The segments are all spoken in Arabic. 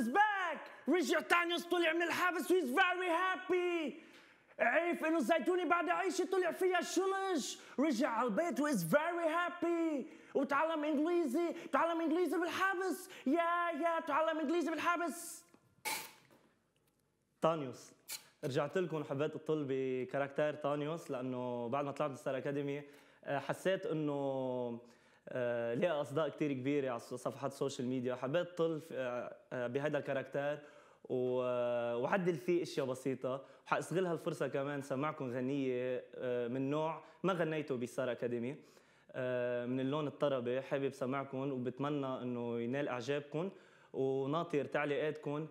is back رجع تانيوس طلع من الحبس ويز فيري هابي عرف انه زيتوني بعد عيشه طلع فيها شلش رجع على البيت ويز فيري هابي وتعلم انجليزي تعلم انجليزي بالحبس يا يا تعلم انجليزي بالحبس تانيوس رجعت لكم حبيت اطل بكاركتير تانيوس لانه بعد ما طلعت من ستار اكاديمي آه، حسيت انه آه، لها اصداء كثير كبيره على صفحات السوشيال ميديا حبيت طل آه، آه، بهذا الكاركتير وعدل فيه اشياء بسيطه وحاستغل هالفرصه كمان سمعكم غنيه من نوع ما غنيته بسار اكاديمي من اللون الطربي حابب سمعكم وبتمنى انه ينال اعجابكم وناطر تعليقاتكم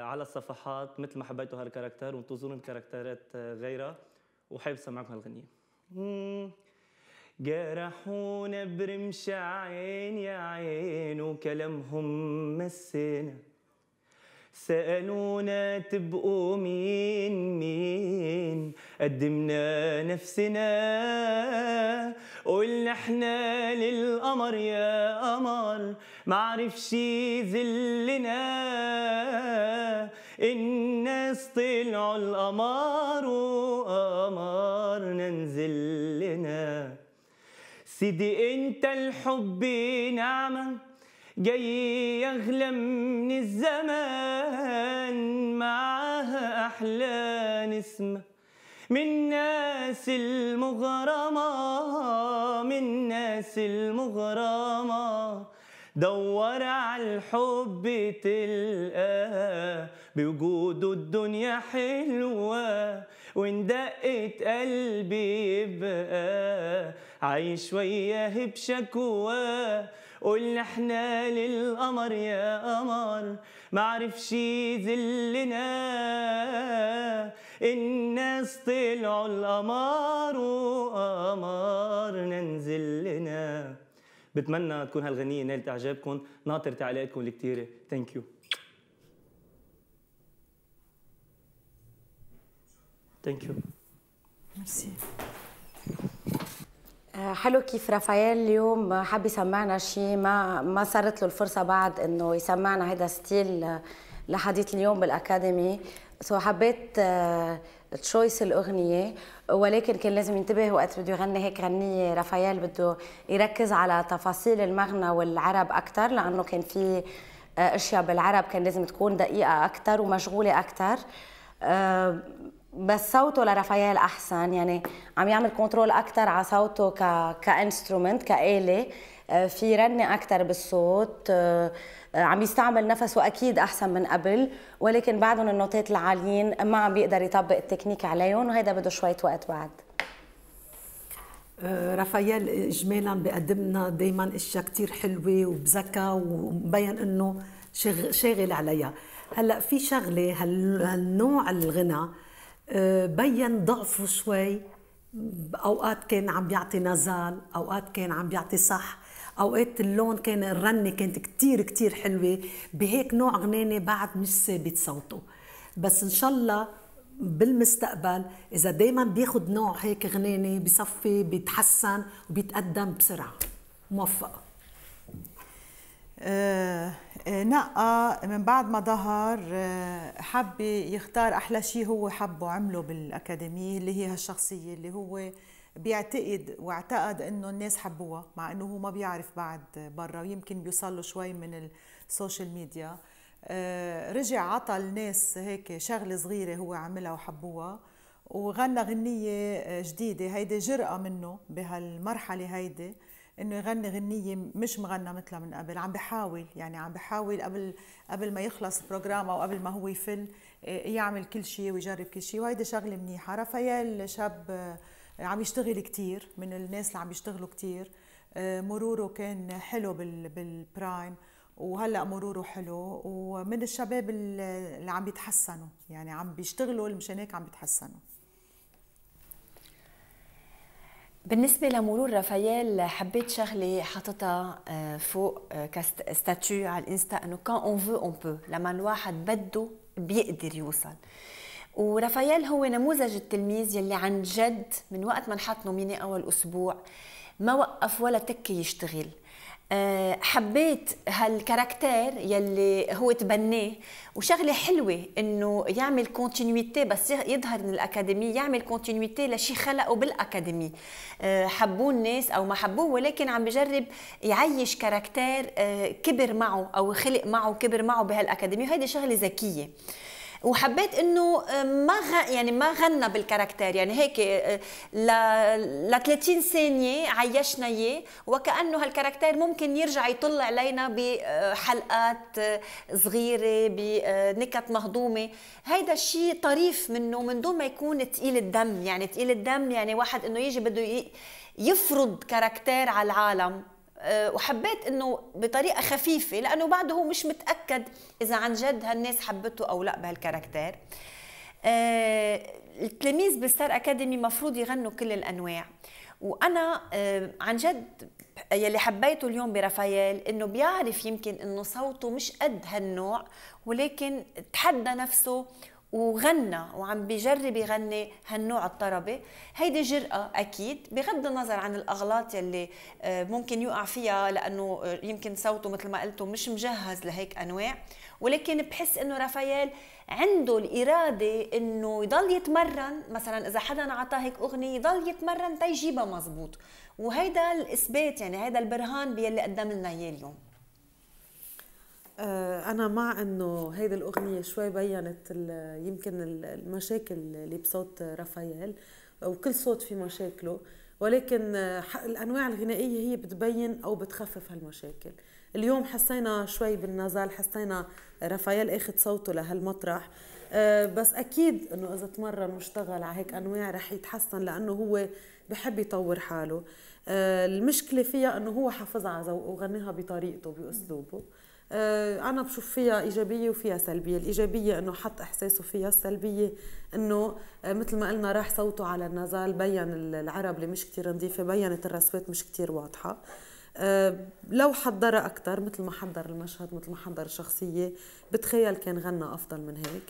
على الصفحات مثل ما حبيتوا هالكاركتر وانتظروا كاركترات غيرها وحابب سمعكم هالغنيه جرحونا برمش عين يا عين وكلامهم مسينا سألونا تبقوا مين مين قدمنا نفسنا قلنا احنا للقمر يا قمر معرفش ذلنا الناس طلعوا القمر وقمر سيدي انت الحب نعمة جاي اغلى من الزمان معاها احلى نسمه من ناس المغرمة من ناس المغرمة دور على الحب تلقاه بوجوده الدنيا حلوة وإن دقت قلبي يبقى عايش وياه بشكوى قلنا احنا للقمر يا قمر معرفش يذلنا الناس طلعوا القمر وقمر ننزل لنا بتمنى تكون هالغنية نالت إعجابكم ناطر تعليقاتكم الكتيرة ثانك يو Thank you. Merci. آه، حلو كيف رافائيل اليوم حاب يسمعنا شيء ما ما صارت له الفرصه بعد انه يسمعنا هذا ستيل لحديث اليوم بالاكاديمي سو حبيت تشويس آه، الاغنيه ولكن كان لازم ينتبه وقت بده يغني هيك غنيه رافائيل بده يركز على تفاصيل المغنى والعرب اكثر لانه كان في آه، اشياء بالعرب كان لازم تكون دقيقه اكثر ومشغوله اكثر بس صوته لرافائيل احسن يعني عم يعمل كنترول اكثر على صوته ك كانسترومنت كآلة آه، في رنة اكثر بالصوت آه، آه، عم يستعمل نفسه اكيد احسن من قبل ولكن بعدهم النوتات العاليين ما عم بيقدر يطبق التكنيك عليهم وهذا بده شوية وقت بعد رافائيل اجمالا بيقدم لنا دائما اشياء كثير حلوه وبذكاء ومبين انه شاغل عليها هلا في شغله هالنوع الغنى بين ضعفه شوي اوقات كان عم بيعطي نزال اوقات كان عم بيعطي صح اوقات اللون كان الرنه كانت كتير كتير حلوه بهيك نوع غنانه بعد مش ثابت صوته بس ان شاء الله بالمستقبل اذا دائما بياخد نوع هيك غنانه بصفي بيتحسن وبيتقدم بسرعه موفقه آه، آه، نقى من بعد ما ظهر آه، حب يختار احلى شيء هو حبه عمله بالاكاديميه اللي هي هالشخصيه اللي هو بيعتقد واعتقد انه الناس حبوها مع انه هو ما بيعرف بعد برا ويمكن بيوصل له شوي من السوشيال ميديا رجع عطى الناس هيك شغله صغيره هو عملها وحبوها وغنى غنيه جديده هيدي جرأه منه بهالمرحله هيدي انه يغني غنيه مش مغنى مثلها من قبل عم بحاول يعني عم بحاول قبل قبل ما يخلص البروجرام او قبل ما هو يفل آه، يعمل كل شيء ويجرب كل شيء وهيدي شغله منيحه رافائيل شاب آه، عم يشتغل كثير من الناس اللي عم يشتغلوا كثير آه، مروره كان حلو بالبرايم وهلا مروره حلو ومن الشباب اللي عم بيتحسنوا يعني عم بيشتغلوا مشان هيك عم بيتحسنوا بالنسبه لمرور رافائيل حبيت شغله حطتها آه، فوق آه، كستاتيو على الانستا انه كان اون فو اون بو لما الواحد بده بيقدر يوصل ورافائيل هو نموذج التلميذ يلي عن جد من وقت ما نحط نوميني اول اسبوع ما وقف ولا تكي يشتغل آه، حبيت هالكاركتير يلي هو تبناه وشغله حلوه انه يعمل كونتينيوتي بس يظهر من الاكاديميه يعمل كونتينيوتي لشي خلقه بالاكاديمي آه، حبوه الناس او ما حبوه ولكن عم بجرب يعيش كاركتير آه، كبر معه او خلق معه كبر معه بهالاكاديميه وهيدي شغله ذكيه وحبيت انه آه، ما غ... يعني ما غنى بالكاركتير يعني هيك ل ل 30 ثانيه عيشنا اياه وكانه هالكاركتير ممكن يرجع يطل علينا بحلقات آه، آه، صغيره بنكت مهضومه هيدا الشيء طريف منه من دون ما يكون ثقيل الدم يعني ثقيل الدم يعني واحد انه يجي بده ي... يفرض كاركتير على العالم آه، وحبيت انه بطريقه خفيفه لانه بعده هو مش متاكد اذا عن جد هالناس حبته او لا بهالكاركتير آه، التلاميذ بالستار اكاديمي مفروض يغنوا كل الانواع وانا آه، عن جد يلي حبيته اليوم برافائيل انه بيعرف يمكن انه صوته مش قد هالنوع ولكن تحدى نفسه وغنى وعم بجرب يغني هالنوع الطربي هيدي جرأة أكيد بغض النظر عن الأغلاط يلي آه، ممكن يوقع فيها لأنه آه، يمكن صوته مثل ما قلتوا مش مجهز لهيك أنواع ولكن بحس إنه رافائيل عنده الإرادة إنه يضل يتمرن مثلا إذا حدا أعطاه هيك أغنية يضل يتمرن تيجيبها مزبوط وهيدا الإثبات يعني هيدا البرهان بيلي قدم لنا إياه اليوم آه، انا مع انه هيدي الاغنيه شوي بينت يمكن المشاكل اللي بصوت رافائيل وكل صوت في مشاكله ولكن آه، الانواع الغنائيه هي بتبين او بتخفف هالمشاكل اليوم حسينا شوي بالنزال حسينا رافائيل اخذ صوته لهالمطرح آه، بس اكيد انه اذا تمرن واشتغل على هيك انواع رح يتحسن لانه هو بحب يطور حاله المشكله فيها انه هو حافظها على ذوقه وغناها بطريقته باسلوبه آه، انا بشوف فيها ايجابيه وفيها سلبيه الايجابيه انه حط احساسه فيها السلبيه انه آه، مثل ما قلنا راح صوته على النزال بين العرب اللي مش كتير نظيفه بينت الرسوات مش كتير واضحه آه، لو حضرها اكثر مثل ما حضر المشهد مثل ما حضر الشخصيه بتخيل كان غنى افضل من هيك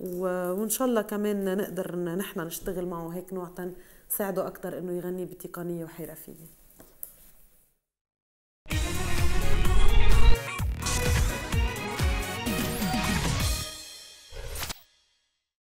وان شاء الله كمان نقدر نحن نشتغل معه هيك نوعا نساعده اكثر انه يغني بتقنيه وحرفيه